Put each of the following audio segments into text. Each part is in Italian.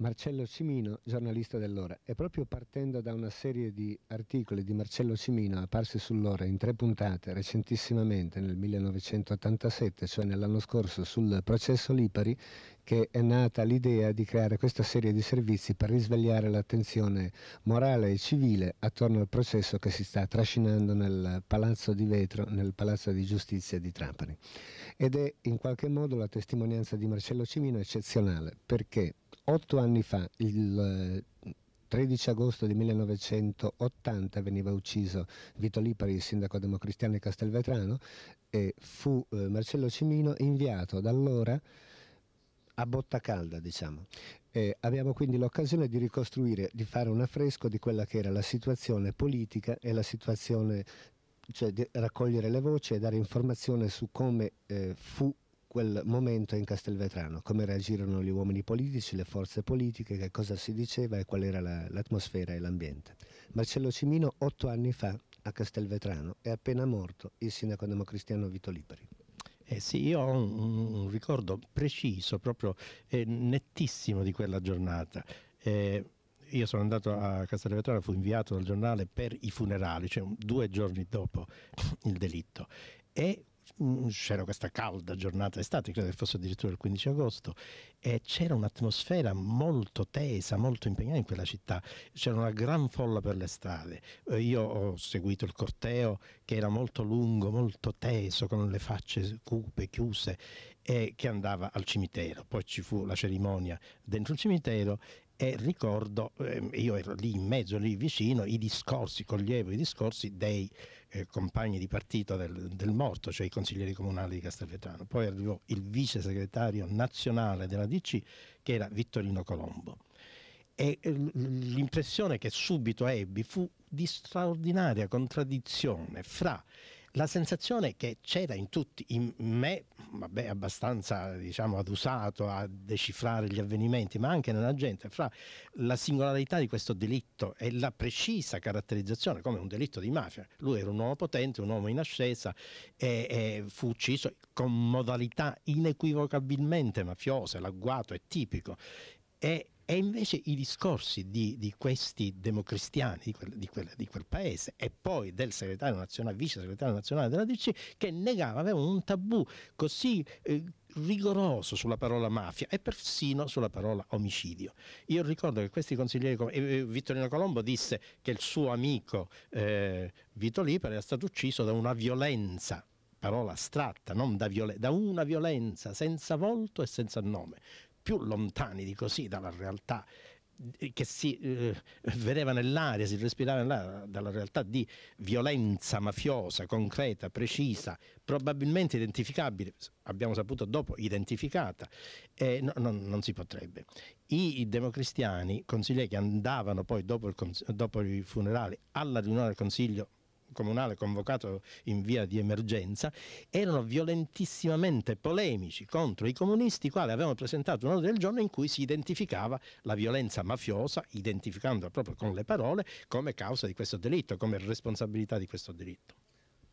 Marcello Cimino, giornalista dell'Ora. E proprio partendo da una serie di articoli di Marcello Cimino apparsi sull'Ora in tre puntate recentissimamente nel 1987, cioè nell'anno scorso, sul processo Lipari, che è nata l'idea di creare questa serie di servizi per risvegliare l'attenzione morale e civile attorno al processo che si sta trascinando nel Palazzo di Vetro, nel Palazzo di Giustizia di Trapani. Ed è in qualche modo la testimonianza di Marcello Cimino eccezionale, perché otto anni fa, il 13 eh, agosto del 1980, veniva ucciso Vito Lipari, il sindaco democristiano di Castelvetrano, e fu eh, Marcello Cimino inviato da allora a botta calda, diciamo. Eh, abbiamo quindi l'occasione di ricostruire, di fare un affresco di quella che era la situazione politica e la situazione, cioè di raccogliere le voci e dare informazione su come eh, fu quel momento in Castelvetrano, come reagirono gli uomini politici, le forze politiche, che cosa si diceva e qual era la, l'atmosfera e l'ambiente. Marcello Cimino otto anni fa a Castelvetrano è appena morto il sindaco democristiano Vito Liberi. Eh sì, io ho un, un ricordo preciso, proprio eh, nettissimo di quella giornata. Eh, io sono andato a Castelvetrano, fu inviato dal giornale per i funerali, cioè due giorni dopo il delitto. E Mm, c'era questa calda giornata d'estate, credo che fosse addirittura il 15 agosto, e c'era un'atmosfera molto tesa, molto impegnata in quella città, c'era una gran folla per le strade. Eh, io ho seguito il corteo che era molto lungo, molto teso, con le facce cupe, chiuse, e che andava al cimitero. Poi ci fu la cerimonia dentro il cimitero e ricordo, ehm, io ero lì in mezzo, lì vicino, i discorsi, coglievo i discorsi dei eh, compagni di partito del, del, morto, cioè i consiglieri comunali di Castelvetrano. Poi arrivò il vice segretario nazionale della DC che era Vittorino Colombo. E eh, l'impressione che subito ebbi fu di straordinaria contraddizione fra la sensazione che c'era in tutti, in me, vabbè, abbastanza diciamo adusato a decifrare gli avvenimenti, ma anche nella gente, fra la singolarità di questo delitto e la precisa caratterizzazione come un delitto di mafia. Lui era un uomo potente, un uomo in ascesa e, e fu ucciso con modalità inequivocabilmente mafiose, l'agguato è tipico. E e invece i discorsi di, di questi democristiani di quel, di, quel, di quel, paese e poi del segretario nazionale, vice segretario nazionale della DC, che negava, avevano un tabù così eh, rigoroso sulla parola mafia e persino sulla parola omicidio. Io ricordo che questi consiglieri, eh, eh, Vittorino Colombo disse che il suo amico eh, Vito Lipari era stato ucciso da una violenza parola astratta, non da, da, una violenza senza volto e senza nome più lontani di così dalla realtà eh, che si eh, vedeva nell'aria, si respirava nell'aria dalla realtà di violenza mafiosa, concreta, precisa, probabilmente identificabile, abbiamo saputo dopo identificata, eh, no, no, non si potrebbe. I, i democristiani, consiglieri che andavano poi dopo, il, dopo i funerali alla riunione del Consiglio comunale convocato in via di emergenza, erano violentissimamente polemici contro i comunisti, i quali avevano presentato un ordine del giorno in cui si identificava la violenza mafiosa, identificandola proprio con le parole, come causa di questo delitto, come responsabilità di questo delitto.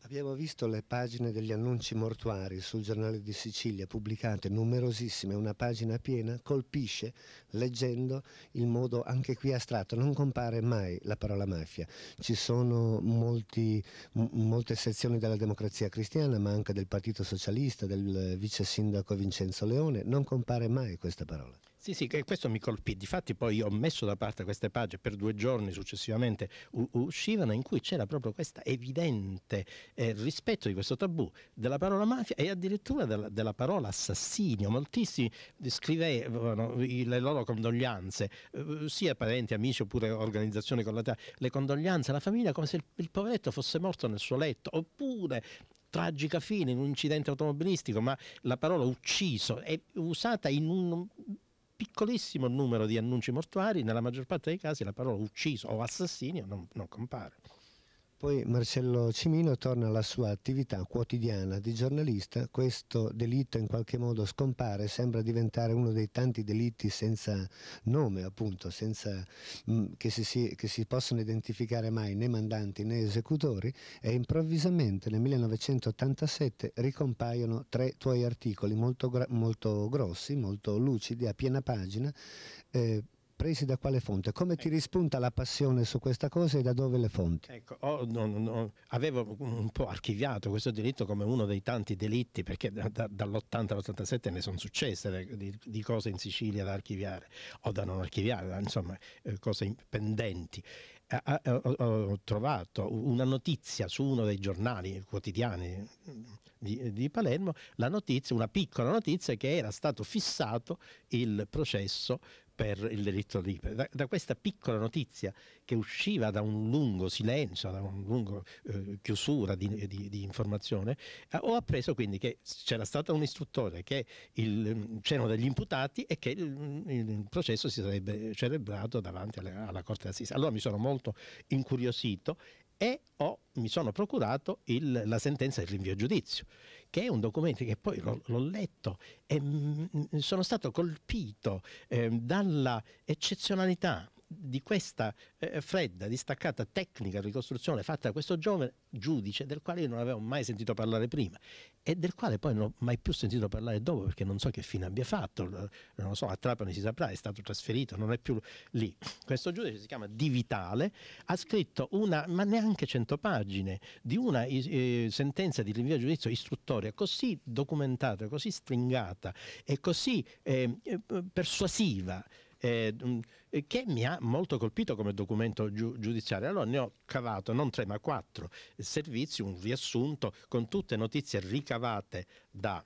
Abbiamo visto le pagine degli annunci mortuari sul giornale di Sicilia, pubblicate numerosissime, una pagina piena, colpisce leggendo il modo anche qui astratto, non compare mai la parola mafia. Ci sono molti, molte sezioni della democrazia cristiana, ma anche del Partito Socialista, del vice sindaco Vincenzo Leone, non compare mai questa parola. Sì, sì, questo mi colpì. Difatti poi ho messo da parte queste pagine per due giorni successivamente uscivano in cui c'era proprio questo evidente eh, rispetto di questo tabù della parola mafia e addirittura della, della parola assassino. Moltissimi scrivevano i, le loro condoglianze, eh, sia parenti, amici oppure organizzazioni collaterali, le condoglianze alla famiglia come se il, il poveretto fosse morto nel suo letto, oppure tragica fine in un incidente automobilistico, ma la parola ucciso è usata in un piccolissimo numero di annunci mortuari, nella maggior parte dei casi la parola ucciso o assassino non, non compare. Poi Marcello Cimino torna alla sua attività quotidiana di giornalista, questo delitto in qualche modo scompare, sembra diventare uno dei tanti delitti senza nome appunto, senza, mh, mm, che, si, si, che si possono identificare mai né mandanti né esecutori e improvvisamente nel 1987 ricompaiono tre tuoi articoli molto, molto grossi, molto lucidi, a piena pagina, eh, presi da quale fonte? Come ti ecco. rispunta la passione su questa cosa e da dove le fonti? Ecco, oh, no, no, avevo un po' archiviato questo delitto come uno dei tanti delitti, perché da, da, dall'80 all'87 ne sono successe di, di, cose in Sicilia da archiviare o da non archiviare, insomma, eh, cose pendenti. Ho, ho, trovato una notizia su uno dei giornali quotidiani di, di Palermo, notizia, una piccola notizia che era stato fissato il processo per il delitto di da, da, questa piccola notizia che usciva da un lungo silenzio, da una lunga eh, chiusura di, di, di informazione, eh, ho appreso quindi che c'era stato un istruttore, che il, mm, c'erano degli imputati e che il, mm, il, processo si sarebbe celebrato davanti alla, alla Corte d'Assise. Allora mi sono molto incuriosito e ho, mi sono procurato il, la sentenza del rinvio a giudizio, che è un documento che poi l'ho letto e mh, mm, mm, sono stato colpito eh, dalla eccezionalità di questa eh, eh, fredda, distaccata tecnica ricostruzione fatta da questo giovane giudice del quale io non avevo mai sentito parlare prima e del quale poi non ho mai più sentito parlare dopo perché non so che fine abbia fatto, non lo so, a Trapani si saprà, è stato trasferito, non è più lì. Questo giudice si chiama Di Vitale, ha scritto una, ma neanche cento pagine, di una eh, sentenza di rinvio a giudizio istruttoria così documentata, così stringata e così ehm, eh, persuasiva eh, mm, eh, che mi ha molto colpito come documento giu- giudiziario. Allora ne ho cavato non tre ma quattro eh, servizi, un riassunto con tutte notizie ricavate da...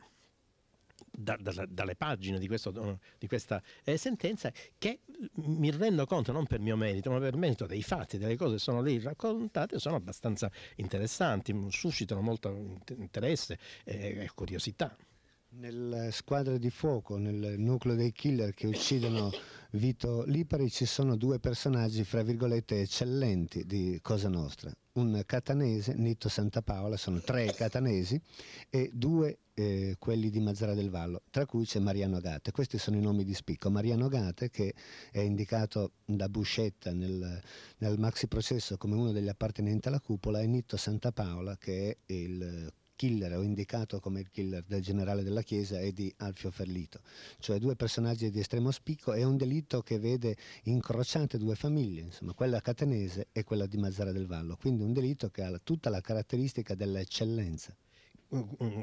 Da, da, dalle pagine di, questo, eh, di questa eh, sentenza che mm, mi rendo conto, non per mio merito, ma per merito dei fatti, delle cose che sono lì raccontate, sono abbastanza interessanti, suscitano molto interesse e curiosità. Nelle eh, squadra di fuoco, nel nucleo dei killer che uccidono Vito Lipari ci sono due personaggi, fra virgolette, eccellenti di Cosa Nostra. Un catanese, Nitto Santapaola, sono tre catanesi, e due eh, quelli di Mazzara del Vallo, tra cui c'è Mariano Agate, Questi sono i nomi di spicco. Mariano Agate che è indicato da Buscetta nel, nel maxi processo come uno degli appartenenti alla cupola, e Nitto Santapaola, che è il killer o indicato come il killer del generale della Chiesa e di Alfio Ferlito, cioè due personaggi di estremo spicco e un delitto che vede incrociate due famiglie, insomma, quella catanese e quella di Mazzara del Vallo, quindi un delitto che ha tutta la caratteristica dell'eccellenza.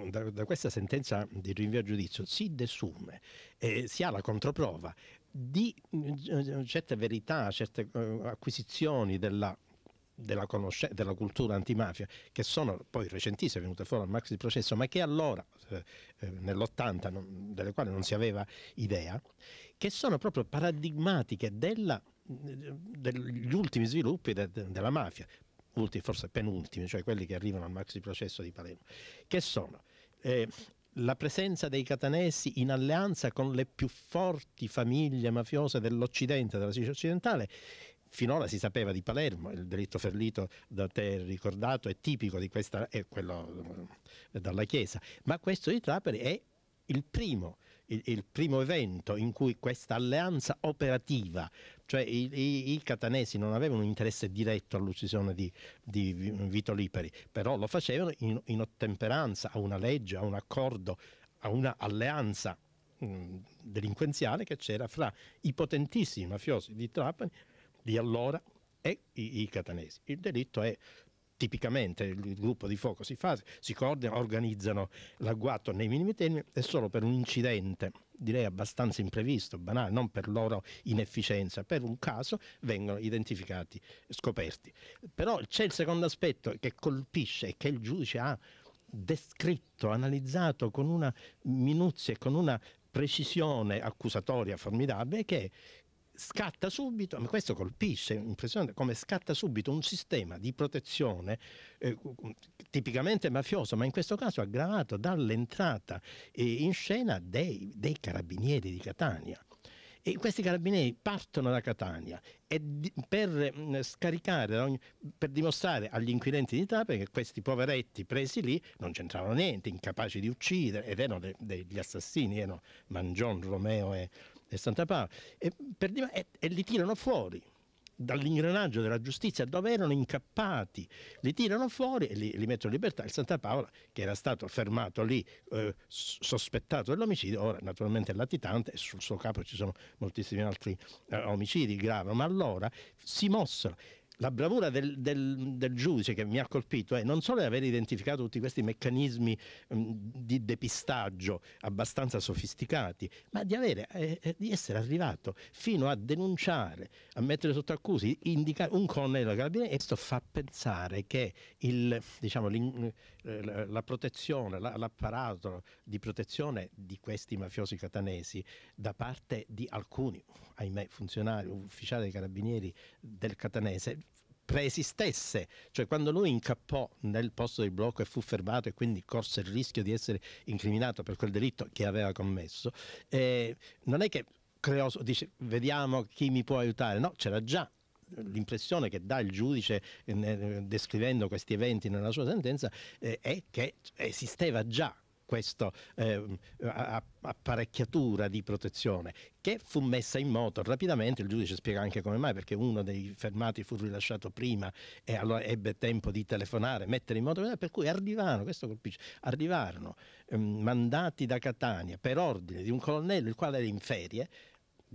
Da, da, questa sentenza di rinvio a giudizio si desume, eh, si ha la controprova di eh, certe verità, certe eh, acquisizioni della della, conosc- della, cultura antimafia, che sono poi recentissime, venute fuori al maxi processo, ma che allora, eh, eh nell'80, non, delle quali non si aveva idea, che sono proprio paradigmatiche della, degli ultimi sviluppi de, de, della mafia, ultimi, forse penultimi, cioè quelli che arrivano al maxi processo di Palermo, che sono eh, la presenza dei catanesi in alleanza con le più forti famiglie mafiose dell'Occidente, della Sicilia occidentale, finora si sapeva di Palermo, il delitto ferlito da te ricordato è tipico di questa, è quello eh, dalla Chiesa, ma questo di Trapani è il primo, il, il primo, evento in cui questa alleanza operativa, cioè i, i, i catanesi non avevano un interesse diretto all'uccisione di, di, Vito Liperi, però lo facevano in, in ottemperanza a una legge, a un accordo, a una alleanza mm, delinquenziale che c'era fra i potentissimi mafiosi di Trapani di allora e i, i catanesi. Il delitto è tipicamente il gruppo di fuoco si fa, si coordina, organizzano l'agguato nei minimi termini e solo per un incidente, direi abbastanza imprevisto, banale, non per loro inefficienza, per un caso vengono identificati, scoperti. Però c'è il secondo aspetto che colpisce e che il giudice ha descritto, analizzato con una minuzia e con una precisione accusatoria formidabile che scatta subito, ma questo colpisce, impressionante, come scatta subito un sistema di protezione eh, tipicamente mafioso, ma in questo caso aggravato dall'entrata eh, in scena dei, dei carabinieri di Catania. E questi carabinieri partono da Catania e per mm, scaricare, per dimostrare agli inquirenti di Trapani che questi poveretti presi lì non c'entravano niente, incapaci di uccidere ed erano degli assassini, erano Mangion, Romeo e, e Santa Paola, e, per, e, e li tirano fuori dall'ingranaggio della giustizia dove erano incappati, li tirano fuori e li, li, mettono in libertà. Il Santa Paola, che era stato fermato lì, eh, sospettato dell'omicidio, ora naturalmente è latitante e sul suo capo ci sono moltissimi altri eh, omicidi gravi, ma allora si mossero la bravura del, del, del, giudice che mi ha colpito è non solo aver identificato tutti questi meccanismi mh, di depistaggio abbastanza sofisticati, ma di, avere, eh, eh di, essere arrivato fino a denunciare, a mettere sotto accusi, indicare un colonnello della carabinieri. E questo fa pensare che il, diciamo, eh, la protezione, la, l'apparato di protezione di questi mafiosi catanesi da parte di alcuni, ahimè, funzionari, ufficiali dei carabinieri del catanese preesistesse, cioè quando lui incappò nel posto di blocco e fu fermato e quindi corse il rischio di essere incriminato per quel delitto che aveva commesso, eh, non è che creò, dice vediamo chi mi può aiutare, no, c'era già l'impressione che dà il giudice eh, eh, descrivendo questi eventi nella sua sentenza eh, è che esisteva già questa eh, apparecchiatura di protezione che fu messa in moto rapidamente, il giudice spiega anche come mai, perché uno dei fermati fu rilasciato prima e allora ebbe tempo di telefonare, mettere in moto, per cui arrivarono, questo colpisce, arrivarono ehm, mandati da Catania per ordine di un colonnello il quale era in ferie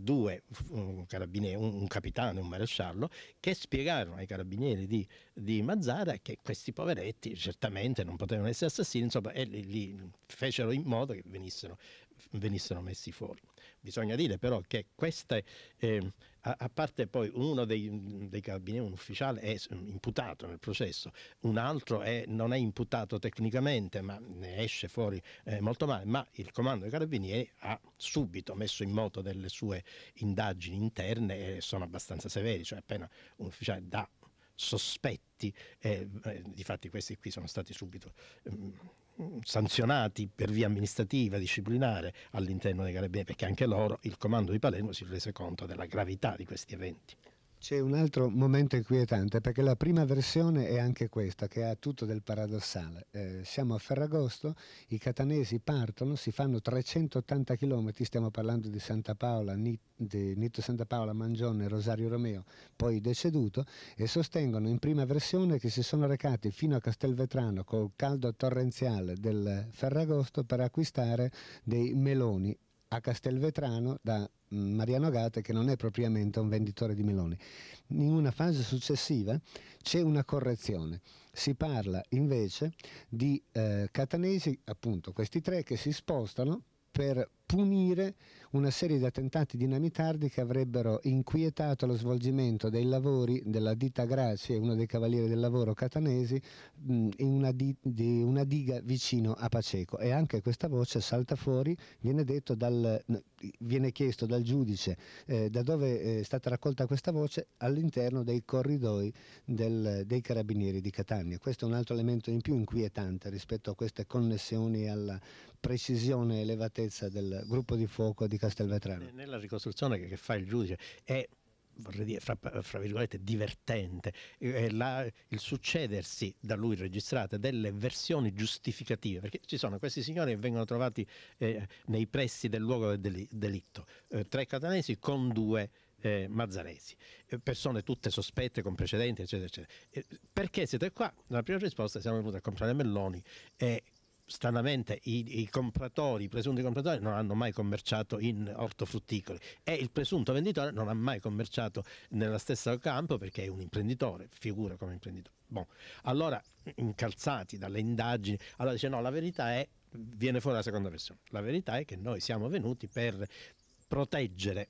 due un, un capitano e un maresciallo, che spiegarono ai carabinieri di, di, Mazzara che questi poveretti certamente non potevano essere assassini, insomma, e li, li fecero in modo che venissero venissero messi fuori. Bisogna dire però che queste, eh, a, a, parte poi uno dei, dei, carabinieri, un ufficiale è imputato nel processo, un altro è, non è imputato tecnicamente ma ne esce fuori eh, molto male, ma il comando dei carabinieri ha subito messo in moto delle sue indagini interne e sono abbastanza severi, cioè appena un ufficiale dà sospetti, eh, eh, difatti questi qui sono stati subito... Ehm, sanzionati per via amministrativa, disciplinare all'interno dei Carabinieri, perché anche loro, il comando di Palermo, si rese conto della gravità di questi eventi. C'è un altro momento inquietante perché la prima versione è anche questa, che ha tutto del paradossale. Eh, siamo a Ferragosto, i catanesi partono, si fanno 380 km, stiamo parlando di Santa Paola, di Nitto Santa Paola, Mangione, Rosario Romeo, poi deceduto, e sostengono in prima versione che si sono recati fino a Castelvetrano col caldo torrenziale del Ferragosto per acquistare dei meloni a Castelvetrano da mm, Mariano Agate che non è propriamente un venditore di meloni. In una fase successiva c'è una correzione, si parla invece di eh, catanesi, appunto questi tre che si spostano per punire una serie di attentati dinamitardi che avrebbero inquietato lo svolgimento dei lavori della ditta Gracie, uno dei cavalieri del lavoro catanesi, in una, di, di una diga vicino a Paceco. E anche questa voce salta fuori, viene, dal, viene chiesto dal giudice eh, da dove eh, è stata raccolta questa voce all'interno dei corridoi del, dei carabinieri di Catania. Questo è un altro elemento in più inquietante rispetto a queste connessioni alla precisione e elevatezza del gruppo di fuoco di Castelvetrano. Nella ricostruzione che fa il giudice è vorrei dire, fra, fra virgolette, divertente, la, il succedersi da lui registrate delle versioni giustificative, perché ci sono questi signori che vengono trovati eh, nei pressi del luogo del delitto, eh, tre catanesi con due eh, Mazzaresi, eh, persone tutte sospette con precedenti, eccetera, eccetera. Eh, perché siete qua? La prima risposta è siamo venuti a comprare Melloni e stranamente i, i, compratori, i presunti compratori non hanno mai commerciato in ortofrutticoli e il presunto venditore non ha mai commerciato nello stesso campo perché è un imprenditore, figura come imprenditore. Bon. Allora, incalzati dalle indagini, allora dice no, la verità è, viene fuori la seconda versione, la verità è che noi siamo venuti per proteggere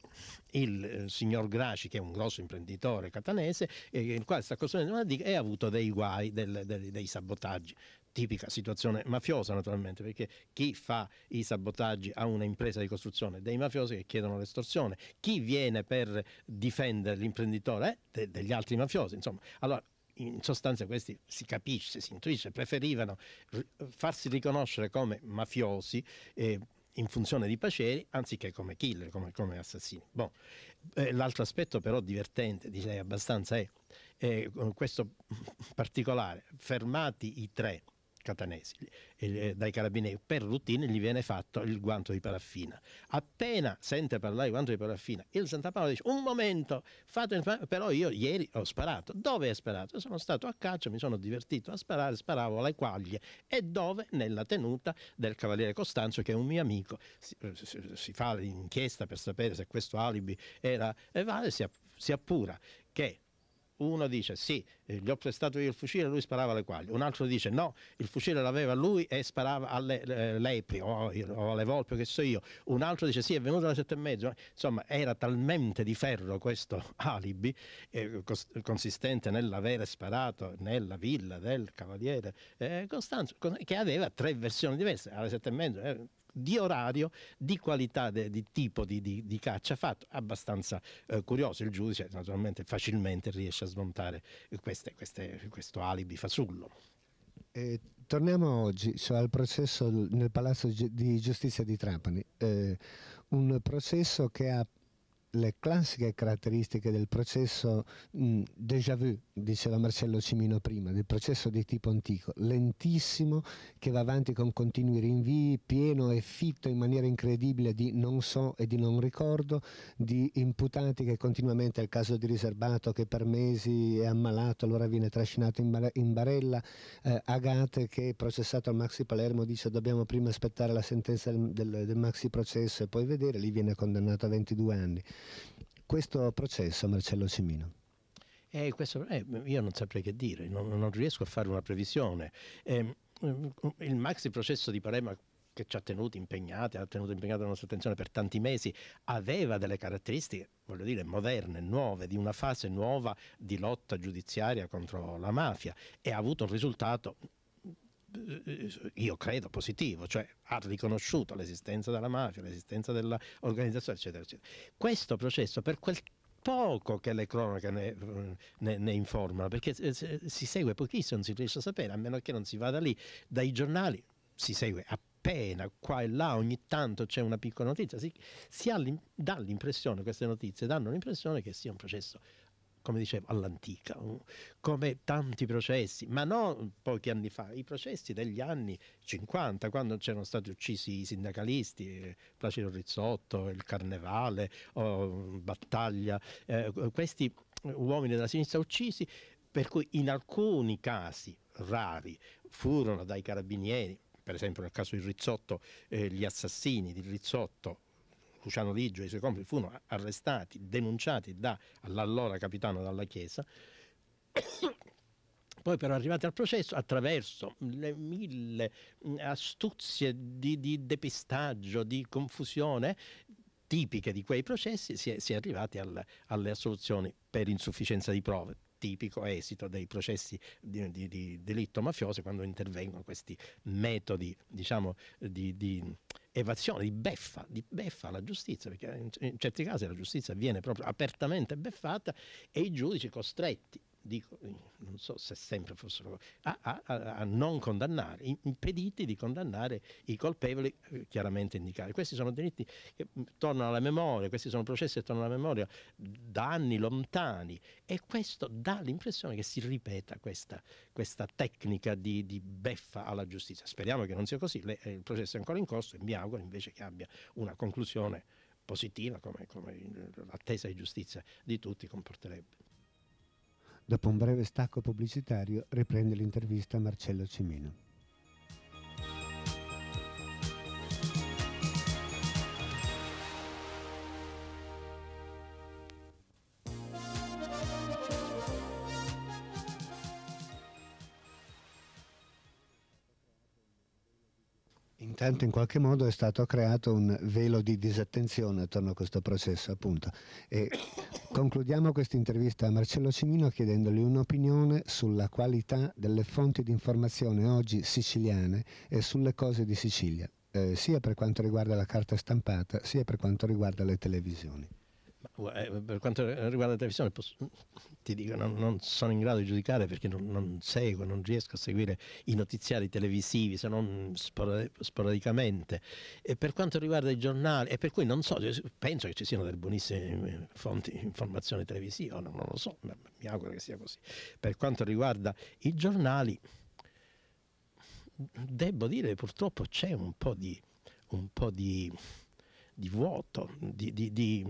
il eh, signor Graci, che è un grosso imprenditore catanese, eh, il quale sta costruendo una diga e ha avuto dei guai, del, del, dei sabotaggi tipica situazione mafiosa naturalmente, perché chi fa i sabotaggi a una impresa di costruzione? Dei mafiosi che chiedono l'estorsione, chi viene per difendere l'imprenditore? Eh, de degli altri mafiosi, insomma. Allora, in sostanza questi si capisce, si intuisce, preferivano farsi riconoscere come mafiosi eh, in funzione di Paceri anziché come killer, come, come assassini. Bon. Eh, l'altro aspetto però divertente, direi abbastanza, è eh, questo particolare, fermati i tre catanesi e, dai carabinieri per routine gli viene fatto il guanto di paraffina appena sente parlare il guanto di paraffina il Santa Paolo dice un momento il... però io ieri ho sparato dove hai sparato? sono stato a caccia mi sono divertito a sparare sparavo alle quaglie e dove? nella tenuta del cavaliere Costanzo che è un mio amico si, eh, si, si fa l'inchiesta per sapere se questo alibi era e eh, vale si, app si appura che uno dice sì, eh, gli ho prestato io il fucile e lui sparava alle quaglie, un altro dice no, il fucile l'aveva lui e sparava alle lepri o, o, alle volpe, che so io, un altro dice sì, è venuto alle sette e mezzo, insomma era talmente di ferro questo alibi eh, consistente nell'avere sparato nella villa del cavaliere eh, Costanzo che aveva tre versioni diverse, alle sette e mezzo eh, di orario, di qualità, de, di tipo di, di, di, caccia fatto, abbastanza eh, curioso. Il giudice naturalmente facilmente riesce a smontare queste, queste, questo alibi fasullo. Eh, torniamo oggi cioè, al processo nel Palazzo di Giustizia di Trapani, eh, un processo che ha le classiche caratteristiche del processo mh, mm, déjà vu, diceva Marcello Cimino prima, del processo di tipo antico, lentissimo, che va avanti con continui rinvii, pieno e fitto in maniera incredibile di non so e di non ricordo, di imputati che continuamente è il caso di riservato che per mesi è ammalato, allora viene trascinato in, bar in barella, eh, Agate che è processato al Maxi Palermo dice dobbiamo prima aspettare la sentenza del, del, del Maxi processo e poi vedere, lì viene condannato a 22 anni questo processo, Marcello Cimino? Eh, questo, eh, io non saprei che dire, non, non riesco a fare una previsione. Eh, il maxi processo di Parema che ci ha tenuto impegnati, ha tenuto impegnata la nostra attenzione per tanti mesi, aveva delle caratteristiche, voglio dire, moderne, nuove, di una fase nuova di lotta giudiziaria contro la mafia e ha avuto un risultato io credo positivo, cioè ha riconosciuto l'esistenza della mafia, l'esistenza dell'organizzazione, eccetera, eccetera. Questo processo, per quel poco che le cronache ne, ne, ne, informano, perché si segue pochissimo, non si riesce a sapere, a meno che non si vada lì, dai giornali si segue appena qua e là, ogni tanto c'è una piccola notizia, si, si dà l'impressione, queste notizie danno l'impressione che sia un processo come dicevo, all'antica, mm, come tanti processi, ma non pochi anni fa, i processi degli anni 50, quando c'erano stati uccisi i sindacalisti, eh, Placido Rizzotto, il Carnevale, oh, Battaglia, eh, questi uomini della sinistra uccisi, per cui in alcuni casi rari furono dai carabinieri, per esempio nel caso di Rizzotto, eh, gli assassini di Rizzotto Luciano Liggio e i suoi compagni furono arrestati, denunciati dall'allora capitano della Chiesa. Poi però arrivati al processo attraverso le mille mm, astuzie di, di depistaggio, di confusione, tipiche di quei processi si è, si è arrivati al, alle assoluzioni per insufficienza di prove tipico esito dei processi di, di, di delitto mafioso quando intervengono questi metodi diciamo, di, di evasione, di beffa, di beffa alla giustizia, perché in certi casi la giustizia viene proprio apertamente beffata e i giudici costretti dico, eh, non so se sempre fossero, a, a, a, non condannare, impediti di condannare i colpevoli eh, chiaramente indicati. Questi sono diritti che mm, tornano alla memoria, questi sono processi che tornano alla memoria da anni lontani e questo dà l'impressione che si ripeta questa, questa tecnica di, di, beffa alla giustizia. Speriamo che non sia così, Le, eh, il processo è ancora in corso e mi auguro invece che abbia una conclusione positiva come, come l'attesa di giustizia di tutti comporterebbe. Dopo un breve stacco pubblicitario riprende l'intervista a Marcello Cimino. intanto in qualche modo è stato creato un velo di disattenzione attorno a questo processo, appunto. E concludiamo questa intervista a Marcello Cimino chiedendogli un'opinione sulla qualità delle fonti di informazione oggi siciliane e sulle cose di Sicilia, eh, sia per quanto riguarda la carta stampata, sia per quanto riguarda le televisioni. Eh, per quanto riguarda la televisione, posso, ti dico, non, non, sono in grado di giudicare perché non, non, seguo, non riesco a seguire i notiziari televisivi se non sporadicamente. E per quanto riguarda i giornali, e per cui non so, penso che ci siano delle buonissime eh, fonti di informazione televisiva, non, non lo so, ma mi auguro che sia così. Per quanto riguarda i giornali, devo dire purtroppo c'è un po' di, un po di, di vuoto, di, di, di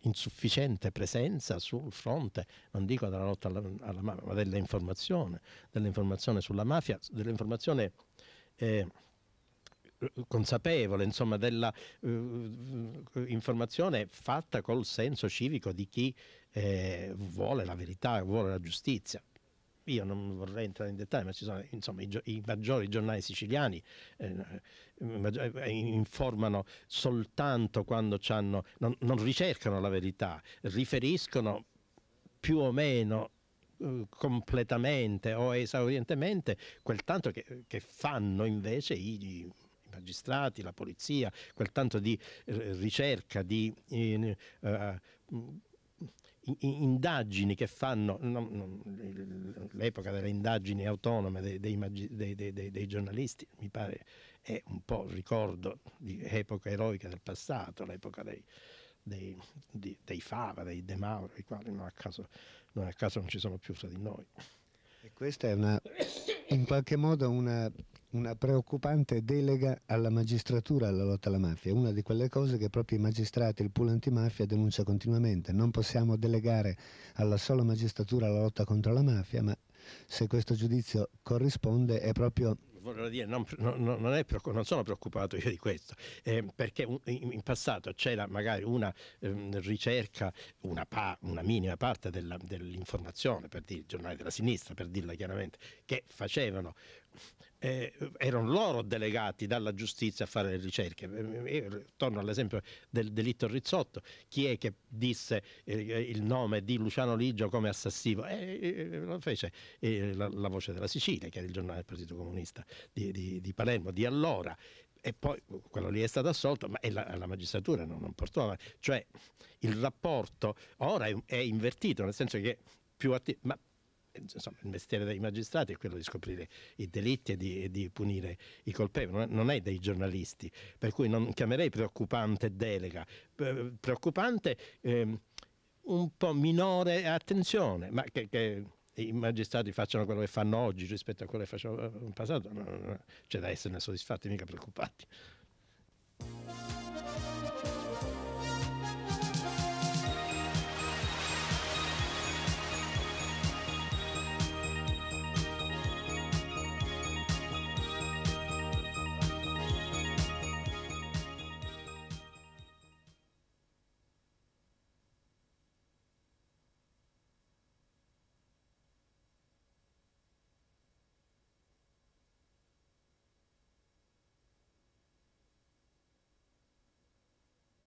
insufficiente presenza sul fronte, non dico della lotta alla, alla mafia, ma dell'informazione, dell'informazione sulla mafia, dell'informazione eh, consapevole, insomma, della eh, fatta col senso civico di chi eh, vuole la verità, vuole la giustizia io non vorrei entrare in dettaglio, ma ci sono insomma, i, i, maggiori giornali siciliani eh, eh informano soltanto quando hanno, non, non ricercano la verità, riferiscono più o meno eh, completamente o esaurientemente quel tanto che, che fanno invece i, i, magistrati, la polizia, quel tanto di eh, ricerca, di eh, indagini che fanno, l'epoca delle indagini autonome dei, dei, dei, dei, giornalisti mi pare è un po' il ricordo di epoca eroica del passato, l'epoca dei, dei, Fava, dei De Mauro, i quali non a, caso, non a caso non ci sono più fra di noi. E questa è una, in qualche modo una una preoccupante delega alla magistratura alla lotta alla mafia, una di quelle cose che proprio i magistrati, il pool antimafia denuncia continuamente. Non possiamo delegare alla sola magistratura la lotta contro la mafia, ma se questo giudizio corrisponde è proprio Dire, non, non, non, è, non, sono preoccupato io di questo, eh, perché un, in, passato c'era magari una ehm, ricerca, una, pa, una, minima parte della, dell'informazione, per dire, i giornali della sinistra, per dirla chiaramente, che facevano eh, erano loro delegati dalla giustizia a fare le ricerche. Io eh, eh, eh, torno all'esempio del delitto Rizzotto. Chi è che disse eh, il nome di Luciano Ligio come assassino? Eh, lo fece la, la, Voce della Sicilia, che era il giornale del Partito Comunista di, di, di Palermo di allora e poi quello lì è stato assolto, ma la, la magistratura non, non portò avanti. Cioè il rapporto ora è, è, invertito, nel senso che più attivi, insomma, il mestiere dei magistrati è quello di scoprire i delitti e di, e di punire i colpevoli, non è dei giornalisti, per cui non chiamerei preoccupante delega, preoccupante eh, un po' minore attenzione, ma che, che i magistrati facciano quello che fanno oggi rispetto a quello che facevano in passato, no, c'è da esserne soddisfatti, mica preoccupati.